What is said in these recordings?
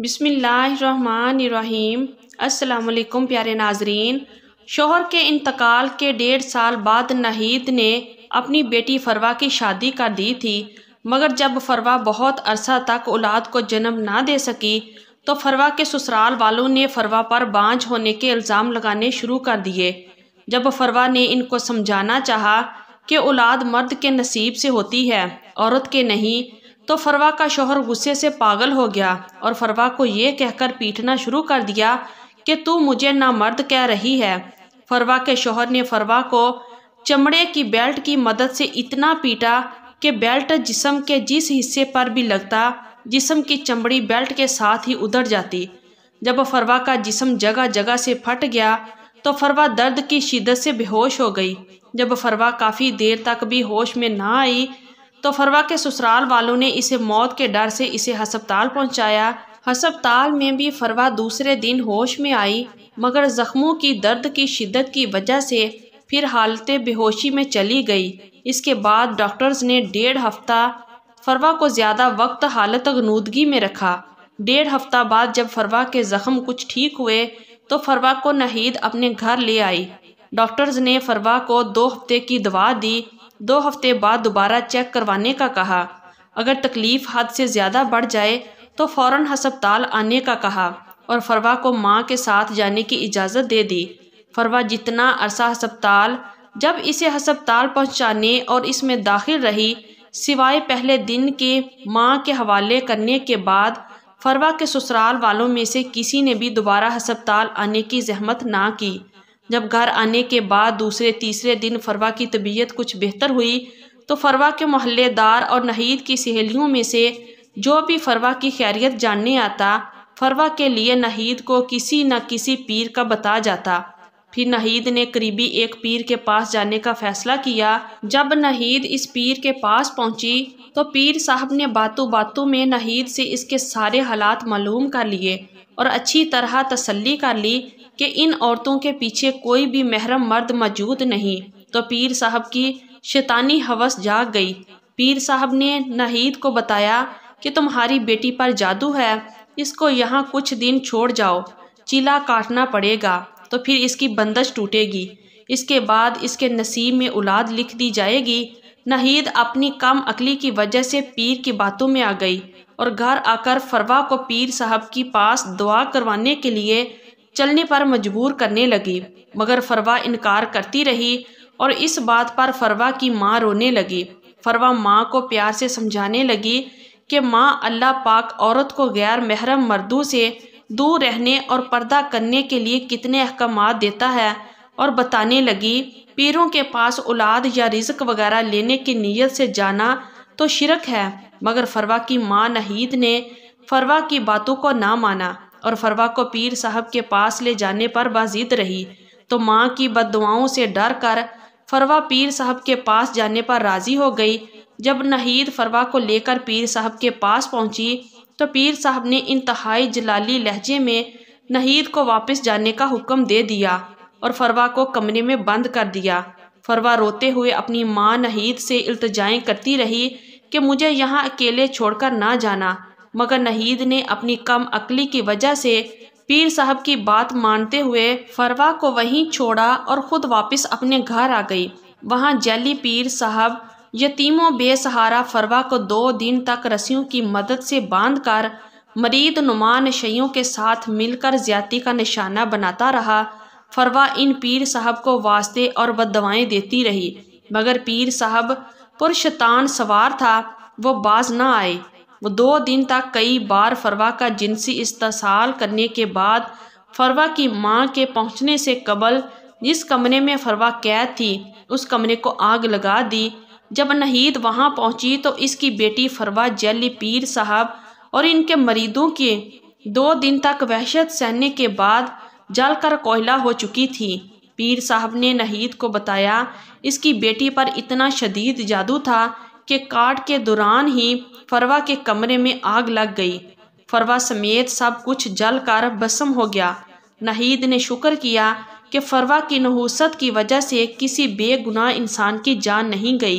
बिसमीम् असलकुम प्यारे नाजरीन शोहर के इंतकाल के डेढ़ साल बाद नाहीद ने अपनी बेटी फरवा की शादी कर दी थी मगर जब फरवा बहुत अरसा तक औलाद को जन्म ना दे सकी तो फरवा के ससुराल वालों ने फरवा पर बांझ होने के इल्ज़ाम लगाने शुरू कर दिए जब फरवा ने इनको समझाना चाहा कि औलाद मर्द के नसीब से होती है औरत के नहीं तो फरवा का शोहर गुस्से से पागल हो गया और फरवा को ये कहकर पीटना शुरू कर दिया कि तू मुझे ना मर्द कह रही है फरवा के शोहर ने फरवा को चमड़े की बेल्ट की मदद से इतना पीटा कि बेल्ट जिसम के जिस हिस्से पर भी लगता जिसम की चमड़ी बेल्ट के साथ ही उधर जाती जब फरवा का जिसम जगह जगह से फट गया तो फरवा दर्द की शिदत से बेहोश हो गई जब फरवा काफ़ी देर तक भी होश में ना आई तो फरवा के ससुराल वालों ने इसे मौत के डर से इसे हस्पताल पहुंचाया हस्पताल में भी फरवा दूसरे दिन होश में आई मगर जख्मों की दर्द की शिद्दत की वजह से फिर हालत बेहोशी में चली गई इसके बाद डॉक्टर्स ने डेढ़ हफ्ता फरवा को ज़्यादा वक्त हालत गनूदगी में रखा डेढ़ हफ्ता बाद जब फरवा के ज़ख्म कुछ ठीक हुए तो फरवा को नहीद अपने घर ले आई डॉक्टर्स ने फरवा को दो हफ्ते की दवा दी दो हफ्ते बाद दोबारा चेक करवाने का कहा अगर तकलीफ़ हद से ज़्यादा बढ़ जाए तो फ़ौर हस्पताल आने का कहा और फरवा को माँ के साथ जाने की इजाज़त दे दी फरवा जितना अरसा हस्पताल जब इसे हस्पताल पहुँचाने और इसमें दाखिल रही सिवाय पहले दिन के माँ के हवाले करने के बाद फरवा के ससुराल वालों में से किसी ने भी दोबारा हस्पताल आने की जहमत ना की जब घर आने के बाद दूसरे तीसरे दिन फरवा की तबीयत कुछ बेहतर हुई तो फरवा के मोहल्लेदार और नहीद की सहेलियों में से जो भी फरवा की खैरियत जानने आता फरवा के लिए नहीद को किसी न किसी पीर का बता जाता फिर नहीद ने करीबी एक पीर के पास जाने का फैसला किया जब नहीद इस पीर के पास पहुंची तो पीर साहब ने बातों बातों में नहीद से इसके सारे हालात मालूम कर लिए और अच्छी तरह तसल्ली कर ली कि इन औरतों के पीछे कोई भी महरम मर्द मौजूद नहीं तो पीर साहब की शैतानी हवस जाग गई पीर साहब ने नाहीद को बताया कि तुम्हारी बेटी पर जादू है इसको यहाँ कुछ दिन छोड़ जाओ चीला काटना पड़ेगा तो फिर इसकी बंदश टूटेगी इसके बाद इसके नसीब में औलाद लिख दी जाएगी नाहीद अपनी कम अकली की वजह से पीर की बातों में आ गई और घर आकर फरवा को पीर साहब की पास दुआ करवाने के लिए चलने पर मजबूर करने लगी मगर फरवा इनकार करती रही और इस बात पर फरवा की माँ रोने लगी फरवा माँ को प्यार से समझाने लगी कि माँ अल्लाह पाक औरत को गैर महरम मर्दों से दूर रहने और पर्दा करने के लिए कितने अहकाम देता है और बताने लगी पीरों के पास औलाद या रिज्क वगैरह लेने की नीयत से जाना तो शिरक है मगर फरवा की माँ नहीद ने फरवा की बातों को ना माना और फरवा को पीर साहब के पास ले जाने पर बाजिद रही तो माँ की बददुआओं से डर कर फरवा पीर साहब के पास जाने पर राज़ी हो गई जब नहीद फरवा को लेकर पीर साहब के पास पहुंची तो पीर साहब ने इंतहाई जलाली लहजे में नहीद को वापस जाने का हुक्म दे दिया और फरवा को कमरे में बंद कर दिया फरवा रोते हुए अपनी माँ नहीद से अल्तजाएँ करती रही कि मुझे यहाँ अकेले छोड़कर ना जाना मगर नहीद ने अपनी कम अकली की वजह से पीर साहब की बात मानते हुए फरवा को वहीं छोड़ा और ख़ुद वापस अपने घर आ गई वहाँ जैली पीर साहब यतीमों बेसहारा फरवा को दो दिन तक रस्सियों की मदद से बांध कर मरीद नुमा नशियों के साथ मिलकर ज्यादा का निशाना बनाता रहा फरवा इन पीर साहब को वास्ते और बदवाएँ देती रही मगर पीर साहब पर शैतान सवार था वो बाज ना आए वो दो दिन तक कई बार फरवा का जिनसी इस्तेसाल करने के बाद फरवा की माँ के पहुँचने से कबल जिस कमरे में फरवा कैद थी उस कमरे को आग लगा दी जब नहीद वहाँ पहुँची तो इसकी बेटी फरवा जली पीर साहब और इनके मरीदों के दो दिन तक वहशत सहने के बाद जलकर कोयला हो चुकी थी पीर साहब ने नहीद को बताया इसकी बेटी पर इतना शदीद जादू था कि काट के दौरान ही फरवा के कमरे में आग लग गई फरवा समेत सब कुछ जल कर भस्म हो गया नहीद ने शुक्र किया कि फरवा की नहूसत की वजह से किसी बेगुनाह इंसान की जान नहीं गई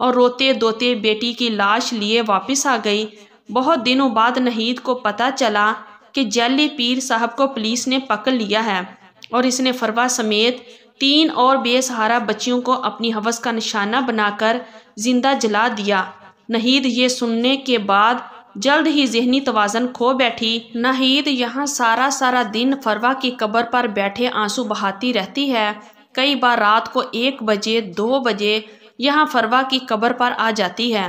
और रोते दोते बेटी की लाश लिए वापस आ गई बहुत दिनों बाद नहीद को पता चला कि जैली पीर साहब को पुलिस ने पकड़ लिया है और इसने फरवा समेत तीन और बेसहारा बच्चियों को अपनी हवस का निशाना बनाकर जिंदा जला दिया नहीद ये सुनने के बाद जल्द ही जहनी तोज़न खो बैठी नहीद यहाँ सारा सारा दिन फरवा की कब्र पर बैठे आंसू बहाती रहती है कई बार रात को एक बजे दो बजे यहाँ फरवा की कब्र पर आ जाती है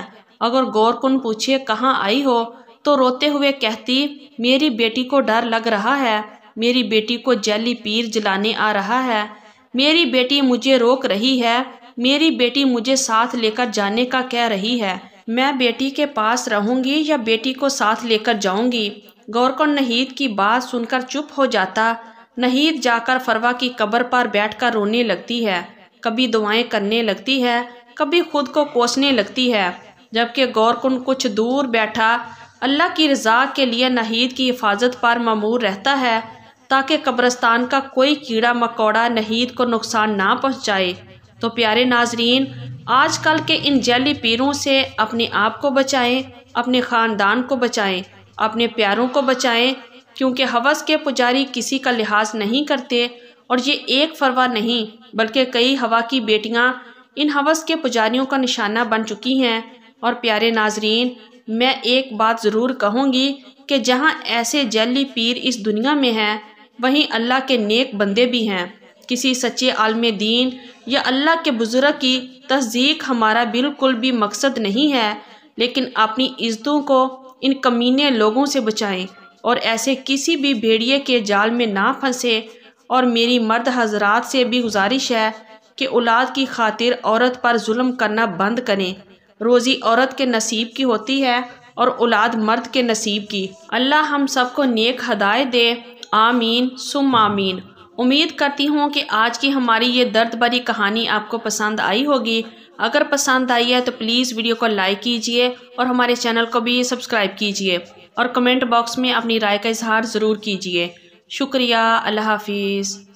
अगर गौरकुन पूछे कहाँ आई हो तो रोते हुए कहती मेरी बेटी को डर लग रहा है मेरी बेटी को जैली पीर जलाने आ रहा है मेरी बेटी मुझे रोक रही है मेरी बेटी मुझे साथ लेकर जाने का कह रही है मैं बेटी के पास रहूंगी या बेटी को साथ लेकर जाऊंगी गौरकुंड नहीद की बात सुनकर चुप हो जाता नहीद जाकर फरवा की कब्र पर बैठकर रोने लगती है कभी दुआएं करने लगती है कभी खुद को कोसने लगती है जबकि गौरकुंड कुछ दूर बैठा अल्लाह की रजा के लिए नहीद की हिफाजत पर ममूर रहता है ताकि कब्रस्तान का कोई कीड़ा मकौड़ा नहीद को नुकसान ना पहुँचाए तो प्यारे नाजरीन आजकल के इन जैली पीरों से अपने आप को बचाएं अपने ख़ानदान को बचाएं अपने प्यारों को बचाएं क्योंकि हवस के पुजारी किसी का लिहाज नहीं करते और ये एक फरवा नहीं बल्कि कई हवा की बेटियाँ इन हवस के पुजारियों का निशाना बन चुकी हैं और प्यारे नाजरीन मैं एक बात ज़रूर कहूँगी कि जहाँ ऐसे जैली पीर इस दुनिया में हैं वहीं अल्लाह के नेक बंदे भी हैं किसी सच्चे आलम दीन या अल्लाह के बुज़ुर्ग की तस्दीक हमारा बिल्कुल भी मकसद नहीं है लेकिन अपनी इज़्ज़तों को इन कमीने लोगों से बचाएं और ऐसे किसी भी भेड़िए के जाल में ना फंसे और मेरी मर्द हजरात से भी गुजारिश है कि औलाद की खातिर औरत पर जुल्म करना बंद करें रोज़ी औरत के नसीब की होती है और औलाद मर्द के नसीब की अल्लाह हम सबको नेक हदाय दे आमीन सुम आमीन उम्मीद करती हूँ कि आज की हमारी ये दर्द भरी कहानी आपको पसंद आई होगी अगर पसंद आई है तो प्लीज़ वीडियो को लाइक कीजिए और हमारे चैनल को भी सब्सक्राइब कीजिए और कमेंट बॉक्स में अपनी राय का इजहार ज़रूर कीजिए शुक्रिया अल्लाह हाफिज़